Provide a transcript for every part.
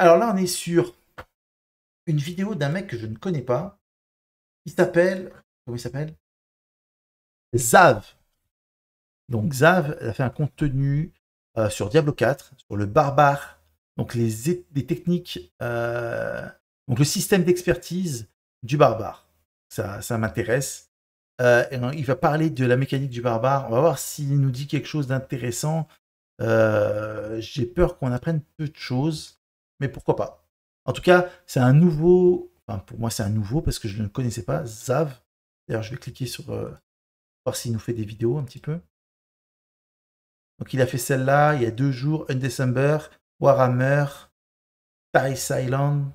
Alors là, on est sur une vidéo d'un mec que je ne connais pas. Il s'appelle. Comment il s'appelle Zav. Donc Zav a fait un contenu euh, sur Diablo 4, sur le barbare, donc les, techniques, euh, donc le système d'expertise du barbare. Ça, m'intéresse. Euh, il va parler de la mécanique du barbare. On va voir s'il nous dit quelque chose d'intéressant. J'ai peur qu'on apprenne peu de choses mais pourquoi pas. En tout cas, c'est un nouveau, pour moi c'est un nouveau parce que je ne connaissais pas, Zav. D'ailleurs, je vais cliquer sur euh, voir s'il nous fait des vidéos un petit peu. Donc il a fait celle-là il y a deux jours, December Warhammer, Paris Island,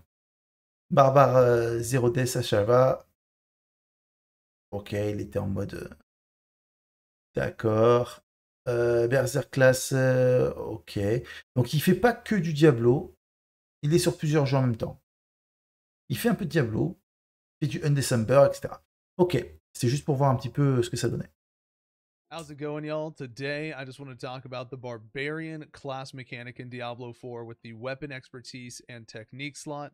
Barbare euh, Zero Sachava. Ok, il était en mode. Euh, d'accord. Euh, Berserk Class, ok. Donc il fait pas que du Diablo. Il est sur plusieurs jeux en même temps. Il fait un peu de Diablo, il fait du Undecember, etc. Ok, c'est juste pour voir un petit peu ce que ça donnait. How's it going, y'all? Today, I just want to talk about the Barbarian class mechanic in Diablo 4 with the weapon expertise and technique slot.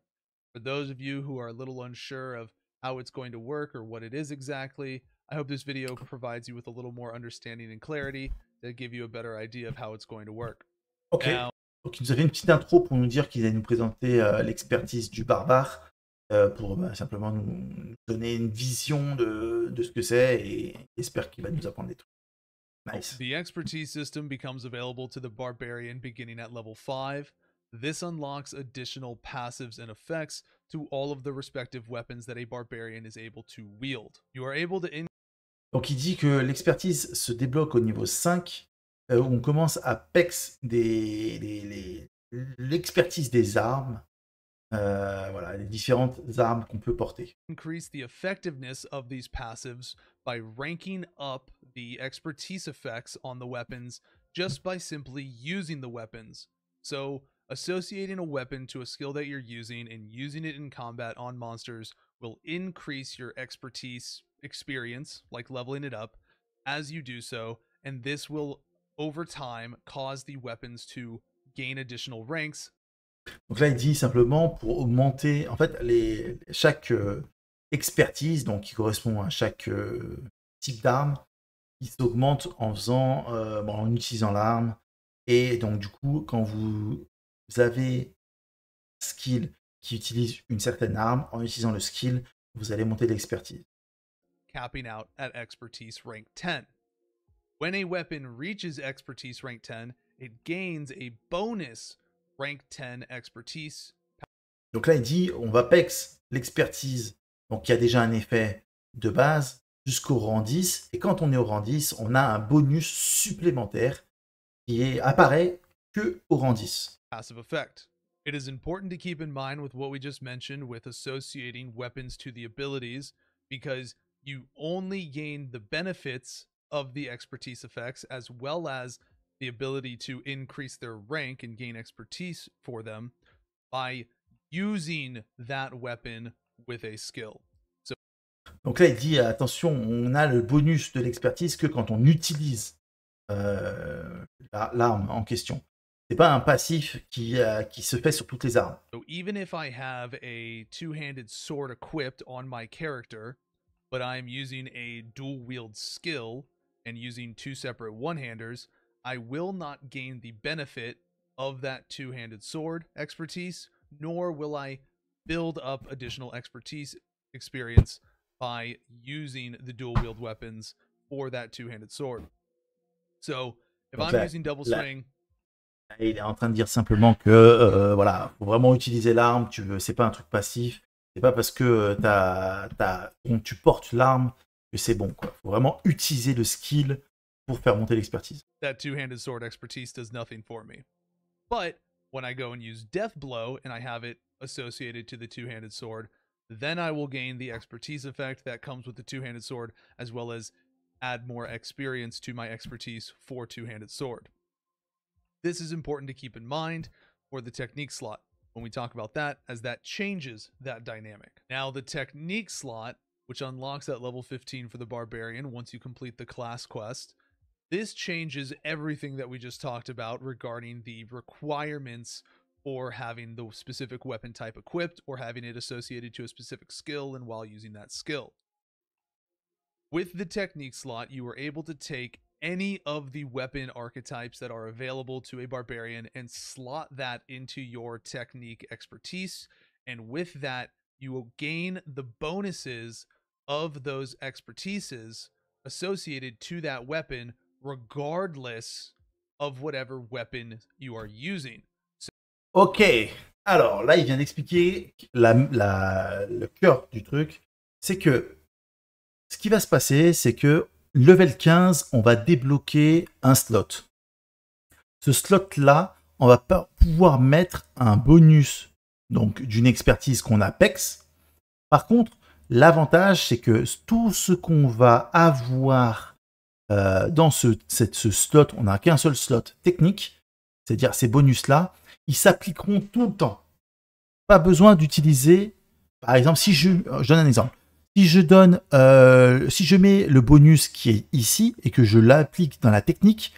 For those of you who are a little unsure of how it's going to work or what it is exactly, I hope this video provides you with a little more understanding and clarity to give you a better idea of how it's going to work. Okay. Now, Donc, ils nous avaient une petite intro pour nous dire qu'ils allaient nous présenter euh, l'expertise du barbare, euh, pour bah, simplement nous donner une vision de, de ce que c'est et j'espère qu'il va nous apprendre des trucs. Nice. The expertise system becomes available to the barbarian beginning at level 5. This unlocks additional passives and effects to all of the respective weapons that a barbarian is able to wield. You are able to Donc il dit que l'expertise se débloque au niveau 5 euh, on commence à pex des, l'expertise des armes, euh, voilà, les différentes armes qu'on peut porter. Increase the effectiveness of these passives by ranking up the expertise effects on the weapons just by simply using the weapons. So, associating a weapon to a skill that you're using and using it in combat on monsters will increase your expertise experience, like leveling it up, as you do so, and this will over time cause the weapons to gain additional ranks. Donc là, il dit simplement pour augmenter, en fait, les, chaque euh, expertise, donc qui correspond à chaque euh, type d'arme, il s'augmente en faisant, euh, en utilisant l'arme. Et donc du coup, quand vous, avez avez skill qui utilise une certaine arme, en utilisant le skill, vous allez monter l'expertise. Capping out at expertise rank 10. When a weapon reaches expertise rank 10, it gains a bonus rank 10 expertise. Donc là, il dit on va pex l'expertise. Donc il y a déjà un effet de base jusqu'au rang 10. Et quand on est au rang 10, on a un bonus supplémentaire qui est, apparaît que au rang 10. Passive effect. It is important to keep in mind with what we just mentioned with associating weapons to the abilities because you only gain the benefits of the expertise effects, as well as the ability to increase their rank and gain expertise for them by using that weapon with a skill. So... Donc là, il dit attention, on a le bonus de l'expertise que quand on utilise euh, l'arme en question. C'est pas un passif qui, euh, qui se fait sur toutes les armes. So even if I have a two-handed sword equipped on my character, but I'm using a dual-wield skill, and using two separate one-handers, I will not gain the benefit of that two-handed sword expertise, nor will I build up additional expertise experience by using the dual wield weapons for that two-handed sword. So, if I'm using double swing, il est en train de dire simplement que euh, voilà, faut vraiment utiliser l'arme, tu c'est pas un truc passif. C'est pas parce que euh, t as, t as, tu portes l'arme que c'est bon. Quoi. Faut vraiment utiliser le skill pour faire monter l'expertise. That two-handed sword expertise does nothing for me. But when I go and use death blow and I have it associated to the two-handed sword, then I will gain the expertise effect that comes with the two-handed sword as well as add more experience to my expertise for two-handed sword. This is important to keep in mind for the technique slot when we talk about that as that changes that dynamic. Now the technique slot which unlocks at level 15 for the Barbarian once you complete the class quest. This changes everything that we just talked about regarding the requirements for having the specific weapon type equipped or having it associated to a specific skill and while using that skill. With the technique slot, you are able to take any of the weapon archetypes that are available to a barbarian and slot that into your technique expertise. And with that, you will gain the bonuses ok, alors là, il vient d'expliquer le cœur du truc. C'est que ce qui va se passer, c'est que level 15, on va débloquer un slot. Ce slot-là, on va pas pouvoir mettre un bonus donc d'une expertise qu'on a PEX. Par contre, L'avantage, c'est que tout ce qu'on va avoir euh, dans ce, slot, on n'a qu'un seul slot technique, c'est-à-dire ces bonus-là, ils s'appliqueront tout le temps. Pas besoin d'utiliser, par exemple, si je, donne un exemple, si je donne, euh, si je mets le bonus qui est ici et que je l'applique dans la technique,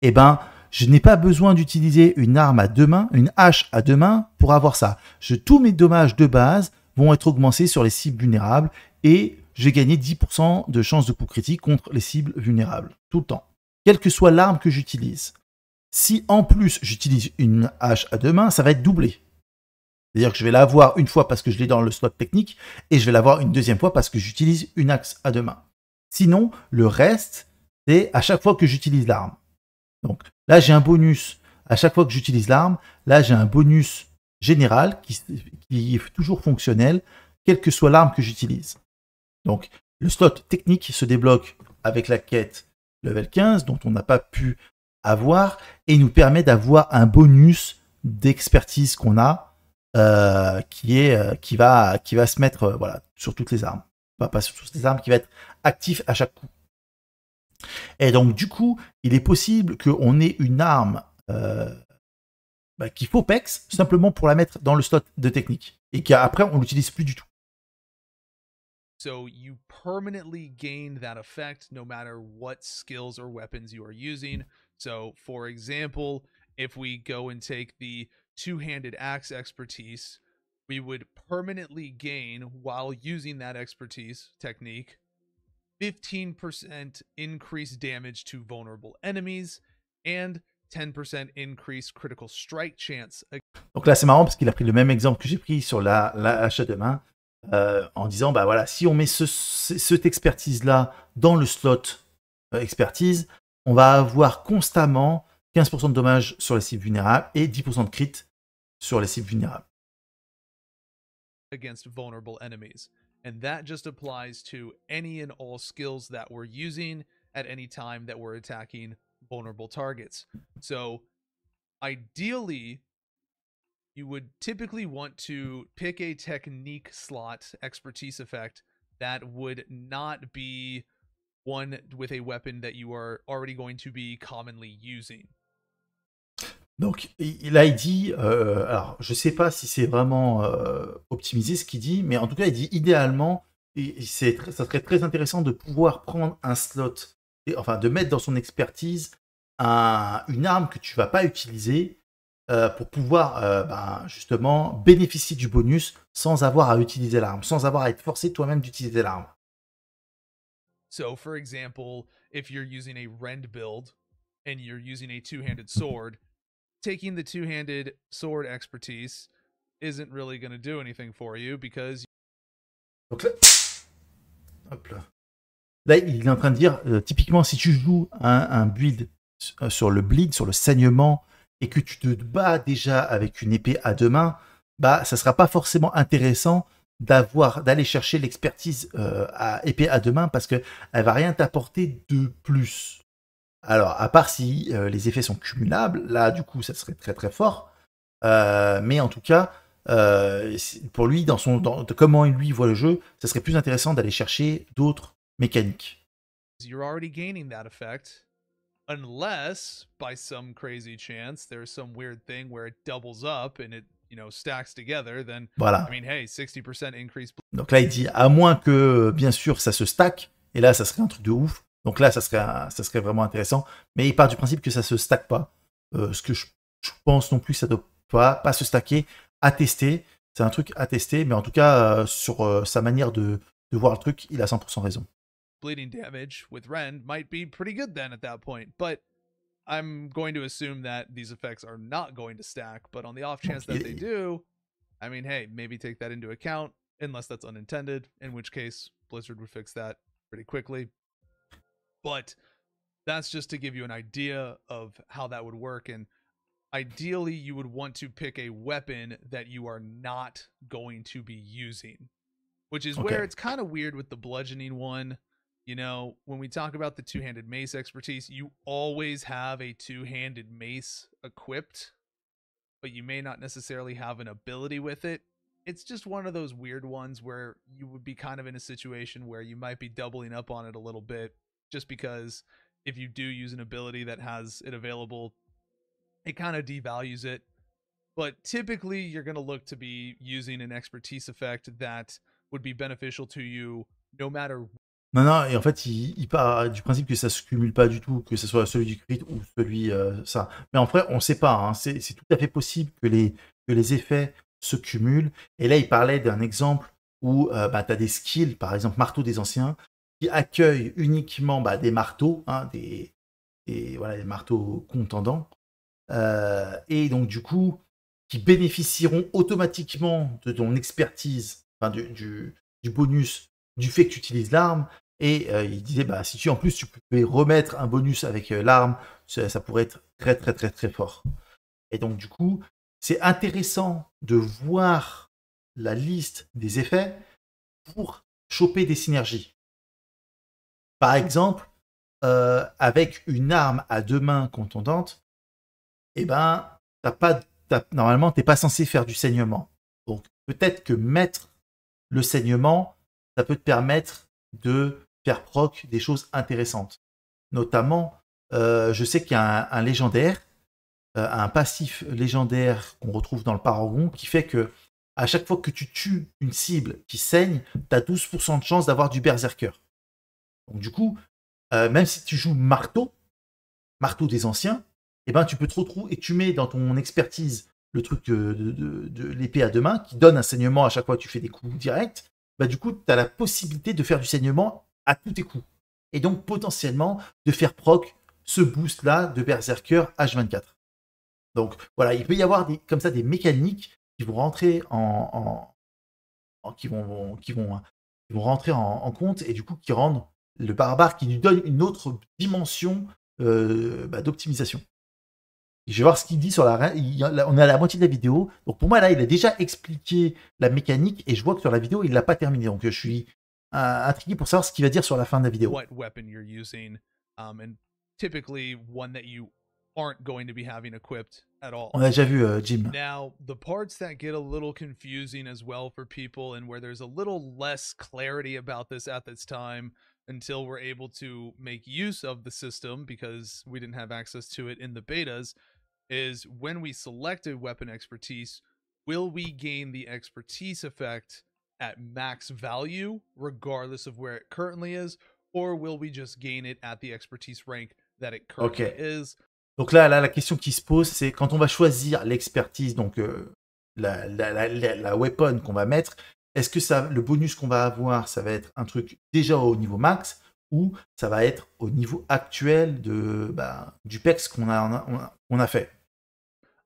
eh ben, je n'ai pas besoin d'utiliser une arme à deux mains, une hache à deux mains pour avoir ça. Je tous mes dommages de base vont être augmentés sur les cibles vulnérables et j'ai gagné 10% de chances de coup critique contre les cibles vulnérables, tout le temps. Quelle que soit l'arme que j'utilise. Si en plus j'utilise une hache à deux mains, ça va être doublé. C'est-à-dire que je vais l'avoir une fois parce que je l'ai dans le slot technique et je vais l'avoir une deuxième fois parce que j'utilise une axe à deux mains. Sinon, le reste, c'est à chaque fois que j'utilise l'arme. Donc là, j'ai un bonus à chaque fois que j'utilise l'arme. Là, j'ai un bonus général qui, est toujours fonctionnel quelle que soit l'arme que j'utilise. Donc, le slot technique se débloque avec la quête level 15, dont on n'a pas pu avoir, et nous permet d'avoir un bonus d'expertise qu'on a, euh, qui, est, euh, qui, va, qui va se mettre euh, voilà, sur toutes les armes. Pas, pas sur toutes les armes, qui va être actif à chaque coup. Et donc, du coup, il est possible qu'on ait une arme bah, qu'il faut PEX simplement pour la mettre dans le slot de technique et qu'après on l'utilise plus du tout. So you permanently gain that effect no matter what skills or weapons you are using. So for example, if we go and take the two-handed axe expertise, we would permanently gain while using that expertise technique 15% increased damage to vulnerable enemies and Donc là, c'est marrant parce qu'il a pris le même exemple que j'ai pris sur la la, de main euh, en disant bah voilà, si on met ce, cette expertise-là dans le slot euh, expertise, on va avoir constamment 15% de dommages sur les cibles vulnérables et 10% de crit sur les cibles vulnérables. Against vulnerable enemies. And that just applies to any and all skills that we're using at any time that we're attacking vulnerable targets. So ideally, you would typically want to pick a technique slot expertise effect that would not be one with a weapon that you are already going to be commonly using. Donc là il dit, euh, alors je sais pas si c'est vraiment euh, optimisé ce qu'il dit, mais en tout cas il dit idéalement, et, et c'est ça serait très intéressant de pouvoir prendre un slot enfin de mettre dans son expertise un, une arme que tu vas pas utiliser euh, pour pouvoir euh, ben, justement bénéficier du bonus sans avoir à utiliser l'arme, sans avoir à être forcé toi-même d'utiliser l'arme. So, for example, if you're using a rend build and you're using a two-handed sword, taking the two-handed sword expertise isn't really going to do anything for you because. Donc Là, il est en train de dire, euh, typiquement, si tu joues un, build euh, sur le bleed, sur le saignement, et que tu te bats déjà avec une épée à deux mains, bah, ça sera pas forcément intéressant d'avoir d'aller chercher l'expertise euh, à épée à deux mains parce que elle va rien t'apporter de plus. Alors à part si les effets sont cumulables, là du coup ça serait très très fort. mais en tout cas, pour lui dans son comment lui voit le jeu, ça serait plus intéressant d'aller chercher d'autres mécanique. already gaining that effect, unless by some crazy chance there's some weird thing where it doubles up and it you know stacks together. Then voilà. I mean, hey, 60% increase. Donc là, il dit à moins que bien sûr ça se stack, et là ça serait un truc de ouf. Donc là, ça serait, ça serait vraiment intéressant. Mais il part du principe que ça se stack pas. Euh, ce que je, pense non plus ça ça doit pas, pas se stacker, à tester. C'est un truc à tester, mais en tout cas, euh, sur euh, sa manière de, de voir le truc, il a 100% raison. bleeding damage with Rend might be pretty good then at that point. But I'm going to assume that these effects are not going to stack, but on the off chance that they do, I mean, hey, maybe take that into account, unless that's unintended, in which case Blizzard would fix that pretty quickly. But that's just to give you an idea of how that would work. And ideally, you would want to pick a weapon that you are not going to be using, which is okay. where it's kind of weird with the bludgeoning one you know, when we talk about the two handed mace expertise, you always have a two handed mace equipped, but you may not necessarily have an ability with it. It's just one of those weird ones where you would be kind of in a situation where you might be doubling up on it a little bit just because if you do use an ability that has it available, it kind of devalues it. But typically, you're going to look to be using an expertise effect that would be beneficial to you no matter Non, non, et en fait, il, part du principe que ça se cumule pas du tout, que ce soit celui du crit ou celui euh, ça. Mais en vrai, on ne sait pas. Hein. C'est tout à fait possible que les, que les effets se cumulent. Et là, il parlait d'un exemple où euh, bah, tu as des skills, par exemple marteau des anciens, qui accueillent uniquement bah, des marteaux, hein, des, marteaux contendants. Euh, et donc, du coup, qui bénéficieront automatiquement de ton expertise, du, du bonus du fait que tu utilises l'arme, et euh, il disait, bah, si tu en plus tu pouvais remettre un bonus avec euh, l'arme, ça, pourrait être très très très très fort. Et donc du coup, c'est intéressant de voir la liste des effets pour choper des synergies. Par exemple, euh, avec une arme à deux mains contondante, eh ben, t'as pas, normalement, t'es pas censé faire du saignement. Donc peut-être que mettre le saignement, ça peut te permettre de faire proc des choses intéressantes. Notamment, euh, je sais qu'il y a un, légendaire, euh, un passif légendaire qu'on retrouve dans le Paragon, qui fait que à chaque fois que tu tues une cible qui saigne, tu as 12% de chance d'avoir du berserker. Donc du coup, euh, même si tu joues marteau, marteau des anciens, et eh ben tu peux trop trop et tu mets dans ton expertise le truc de, l'épée à deux mains qui donne un saignement à chaque fois que tu fais des coups directs. Bah, du coup, tu as la possibilité de faire du saignement à tous tes coups. Et donc potentiellement de faire proc ce boost-là de Berserker H24. Donc voilà, il peut y avoir des, comme ça des mécaniques qui vont rentrer en, qui vont, qui vont, hein, qui vont rentrer en, compte et du coup qui rendent le barbare qui lui donne une autre dimension euh, bah, d'optimisation. Je vais voir ce qu'il dit sur la. On est à la moitié de la vidéo. Donc pour moi, là, il a déjà expliqué la mécanique et je vois que sur la vidéo, il ne l'a pas terminé. Donc je suis Euh, intrigué pour savoir ce qu'il va dire sur la fin de la vidéo. What weapon you're using, um, and typically one that you aren't going to be having equipped at all. On a déjà vu euh, Jim. Now, the parts that get a little confusing as well for people and where there's a little less clarity about this at this time until we're able to make use of the system because we didn't have access to it in the betas is when we select a weapon expertise, will we gain the expertise effect at Donc là, là, la question qui se pose, c'est quand on va choisir l'expertise, donc euh, la, la, la, weapon qu'on va mettre, est-ce que ça, le bonus qu'on va avoir, ça va être un truc déjà au niveau max ou ça va être au niveau actuel de, bah, du PEX qu'on a, on a fait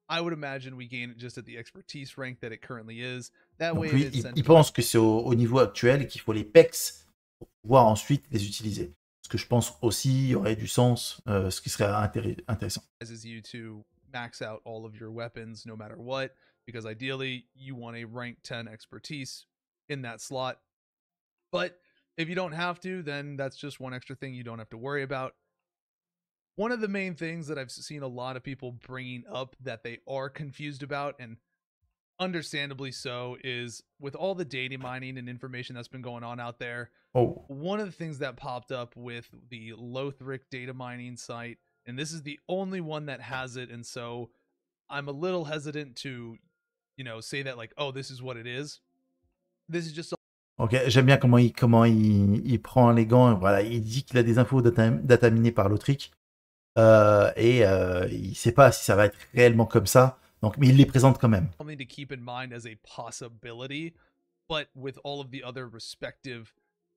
I would imagine we gain it just at the expertise rank that it currently is. That way lui, il, il, pense que c'est au, au, niveau actuel qu'il faut les pecs pour pouvoir ensuite les utiliser. Ce que je pense aussi aurait du sens, euh, ce qui serait intéressant. you to max out all of your weapons no matter what, because ideally you want a rank 10 expertise in that slot. But if you don't have to, then that's just one extra thing you don't have to worry about one of the main things that I've seen a lot of people bringing up that they are confused about, and understandably so, is with all the data mining and information that's been going on out there. Oh, one of the things that popped up with the Lothric data mining site, and this is the only one that has it, and so I'm a little hesitant to, you know, say that like, oh, this is what it is. This is just. Ok, j'aime bien comment il, comment il, il prend les gants. Voilà, il dit qu'il a des infos data, dataminées par Lothric. Euh, et euh, il ne sait pas si ça va être réellement comme ça. Donc, mais il les présente quand même. Something to keep in mind as a possibility, but with all of the other respective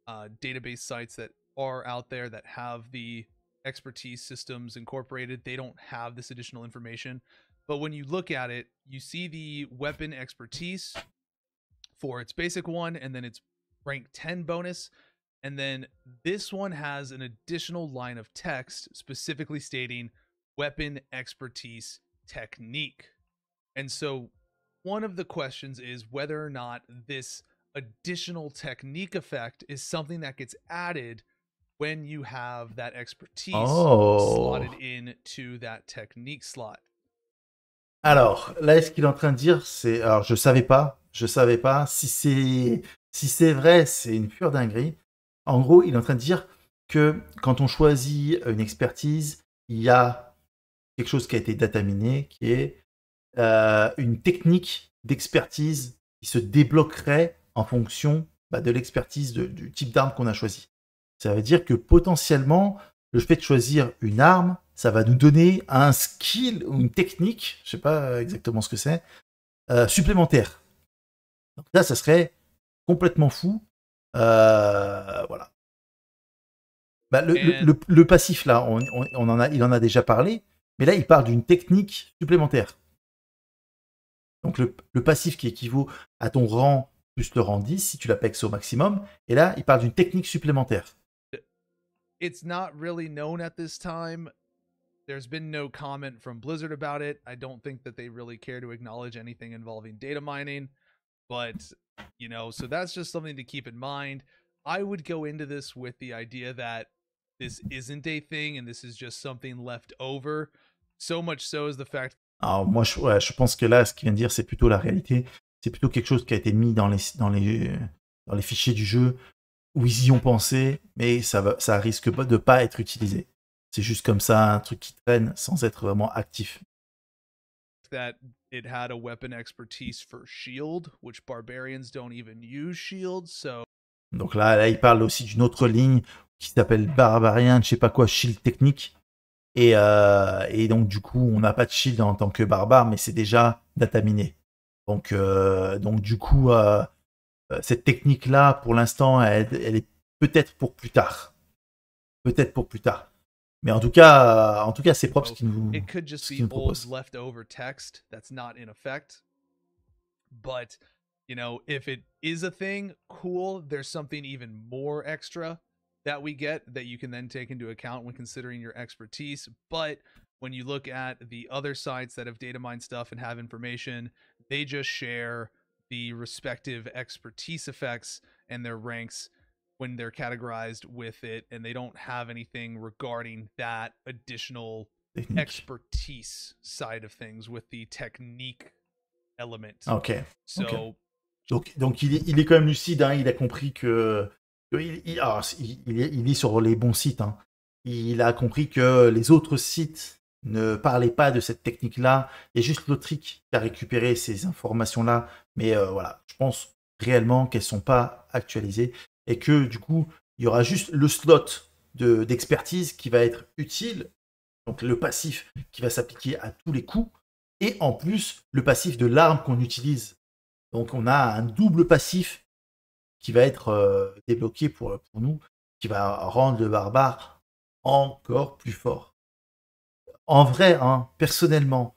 uh, database sites that are out there that have the expertise systems incorporated, they don't have this additional information. But when you look at it, you see the weapon expertise for its basic one, and then its rank 10 bonus. And then this one has an additional line of text specifically stating weapon expertise technique. And so one of the questions is whether or not this additional technique effect is something that gets added when you have that expertise oh. slotted in to that technique slot. Alors, là, ce qu'il est en train de dire, c'est alors je savais pas, je savais pas si c'est si c'est vrai, c'est une pure dinguerie. En gros, il est en train de dire que quand on choisit une expertise, il y a quelque chose qui a été dataminé, qui est euh, une technique d'expertise qui se débloquerait en fonction bah, de l'expertise du type d'arme qu'on a choisi. Ça veut dire que potentiellement, le fait de choisir une arme, ça va nous donner un skill ou une technique, je ne sais pas exactement ce que c'est, euh, supplémentaire. Donc là, ça serait complètement fou euh, voilà. Bah, le, le, le, passif, là, on, on, on, en a, il en a déjà parlé, mais là, il parle d'une technique supplémentaire. Donc, le, le, passif qui équivaut à ton rang plus le rang 10, si tu l'apexes au maximum. Et là, il parle d'une technique supplémentaire. It's not really known at this time. There's been no comment from Blizzard about it. I don't think that they really care to acknowledge anything involving data mining, but alors moi, je, pense que là, ce qu'il vient de dire, c'est plutôt la réalité. C'est plutôt quelque chose qui a été mis dans les, dans les, fichiers du jeu où ils y ont pensé, mais ça, risque pas de pas être utilisé. C'est juste comme ça un truc qui traîne sans être vraiment actif. Donc là, là, il parle aussi d'une autre ligne qui s'appelle Barbarian, je sais pas quoi, Shield Technique. Et, euh, et donc, du coup, on n'a pas de shield en tant que barbare, mais c'est déjà dataminé. Donc, euh, donc du coup, euh, cette technique-là, pour l'instant, elle est peut-être pour plus tard. Peut-être pour plus tard. Mais en tout cas, euh, en tout cas, c'est propre ce nous. It could just be old leftover text that's not in effect. But you know, if it is a thing, cool. There's something even more extra that we get that you can then take into account when considering your expertise. But when you look at the other sites that have data mine stuff and have information, they just share the respective expertise effects and their ranks when they're categorized with it and they don't have anything regarding that additional expertise side of things with the technique element. Ok. So, okay. Donc, il, est, il est quand même lucide, hein, il a compris que. Il, ah, il, il, est, il, sur les bons sites. Hein. Il a compris que les autres sites ne parlaient pas de cette technique-là. Il y a juste l'autrique qui a récupéré ces informations-là. Mais euh, voilà, je pense réellement qu'elles ne sont pas actualisées et que du coup, il y aura juste le slot d'expertise qui va être utile, donc le passif qui va s'appliquer à tous les coups, et en plus le passif de l'arme qu'on utilise. Donc on a un double passif qui va être euh, débloqué pour, nous, qui va rendre le barbare encore plus fort. En vrai, hein, personnellement,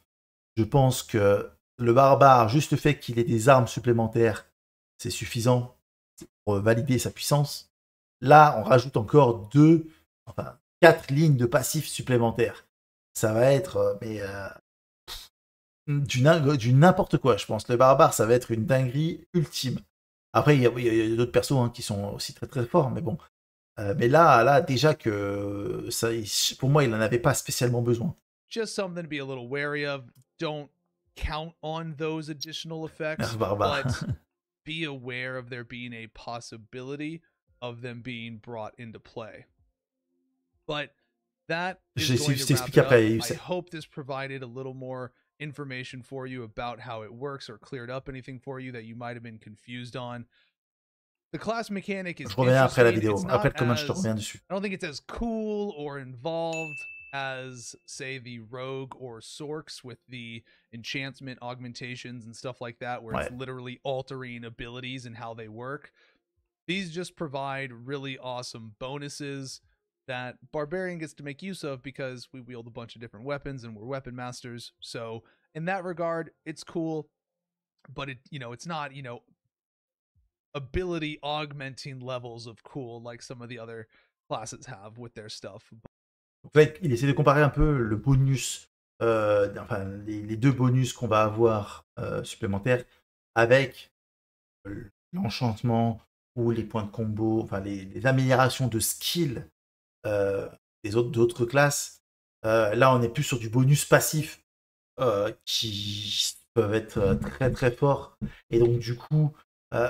je pense que le barbare, juste le fait qu'il ait des armes supplémentaires, c'est suffisant pour euh, valider sa puissance. Là, on rajoute encore deux, enfin quatre lignes de passifs supplémentaires. Ça va être euh, mais euh, du n'importe quoi, je pense. Le barbare, ça va être une dinguerie ultime. Après, il y a, d'autres persos hein, qui sont aussi très très forts, mais bon. mais là, là déjà que ça, pour moi, il n'en avait pas spécialement besoin. Just something to be a little wary of. Don't count on those additional effects. Ah, be aware of there being a possibility of them being brought into play. But that is going to wrap it up. I hope this provided a little more information for you about how it works or cleared up anything for you that you might have been confused on. The class mechanic is je après la vidéo. Après as, je te dessus. I don't think it's as cool or involved as say the rogue or sorks with the enchantment augmentations and stuff like that where it's literally altering abilities and how they work these just provide really awesome bonuses that barbarian gets to make use of because we wield a bunch of different weapons and we're weapon masters so in that regard it's cool but it you know it's not you know ability augmenting levels of cool like some of the other classes have with their stuff il essaie de comparer un peu le bonus, euh, enfin les, deux bonus qu'on va avoir euh, supplémentaires avec euh, l'enchantement ou les points de combo, enfin les, améliorations de skill des autres, d'autres classes. là, on est plus sur du bonus passif qui peuvent être très très forts. Et donc du coup,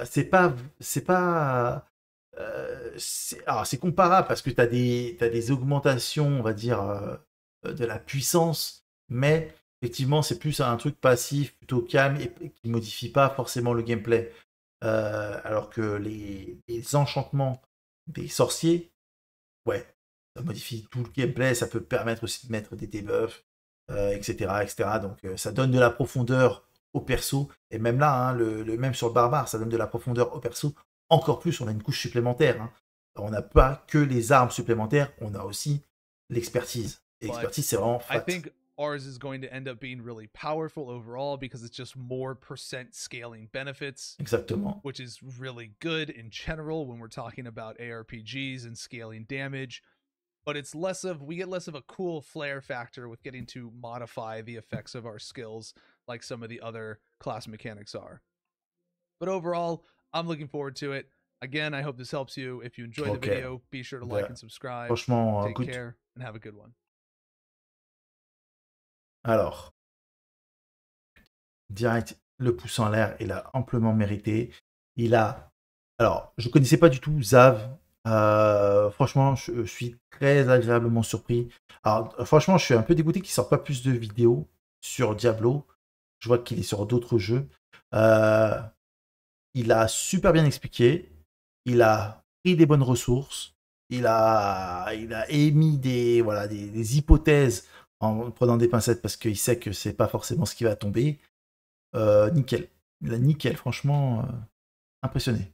c'est pas c'est pas euh, c'est comparable parce que tu as, des, des augmentations, on va dire, euh, de la puissance, mais effectivement c'est plus un truc passif, plutôt calme et, qui ne modifie pas forcément le gameplay. Euh, alors que les, enchantements des sorciers, ouais, ça modifie tout le gameplay, ça peut permettre aussi de mettre des debuffs, etc., etc. Donc ça donne de la profondeur au perso, et même là, hein, le, même sur le barbare, ça donne de la profondeur au perso encore plus, on a une couche supplémentaire. Hein. On n'a pas que les armes supplémentaires, on a aussi l'expertise. l'expertise, c'est vraiment fat. I think ours is going to end up being really powerful overall because it's just more percent scaling benefits. Exactement. Which is really good in general when we're talking about ARPGs and scaling damage. But it's less of we get less of a cool flair factor with getting to modify the effects of our skills like some of the other class mechanics are. But overall, Alors, direct le pouce en l'air, il a amplement mérité. Il a. Alors, je connaissais pas du tout Zav. Euh, franchement, je, suis très agréablement surpris. Alors, franchement, je suis un peu dégoûté qu'il ne sorte pas plus de vidéos sur Diablo. Je vois qu'il est sur d'autres jeux. Euh, il a super bien expliqué, il a pris des bonnes ressources, il a, il a émis des, voilà, des, hypothèses en prenant des pincettes parce qu'il sait que c'est pas forcément ce qui va tomber. Euh, nickel. nickel, franchement, euh, impressionné.